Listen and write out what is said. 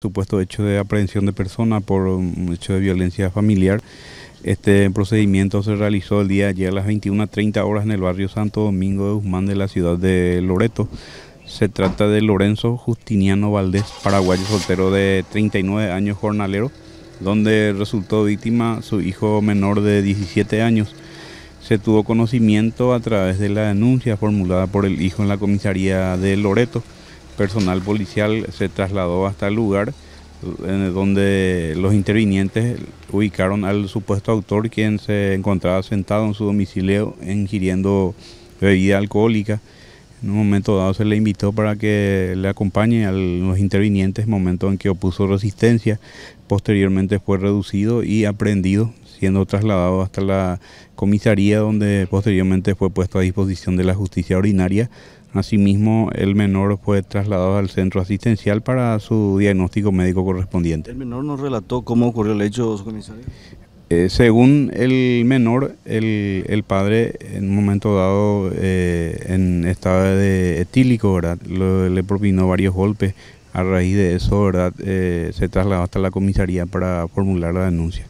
supuesto hecho de aprehensión de persona por un hecho de violencia familiar. Este procedimiento se realizó el día de ayer a las 21.30 horas en el barrio Santo Domingo de Guzmán de la ciudad de Loreto. Se trata de Lorenzo Justiniano Valdés, paraguayo soltero de 39 años jornalero, donde resultó víctima su hijo menor de 17 años. Se tuvo conocimiento a través de la denuncia formulada por el hijo en la comisaría de Loreto personal policial se trasladó hasta el lugar eh, donde los intervinientes ubicaron al supuesto autor quien se encontraba sentado en su domicilio ingiriendo bebida alcohólica. En un momento dado se le invitó para que le acompañe a los intervinientes, momento en que opuso resistencia. Posteriormente fue reducido y aprendido siendo trasladado hasta la comisaría donde posteriormente fue puesto a disposición de la justicia ordinaria. Asimismo, el menor fue trasladado al centro asistencial para su diagnóstico médico correspondiente. ¿El menor nos relató cómo ocurrió el hecho, su comisario? Eh, según el menor, el, padre en un momento dado eh, en estado de etílico, ¿verdad? le propinó varios golpes. A raíz de eso, ¿verdad? Eh, se trasladó hasta la comisaría para formular la denuncia.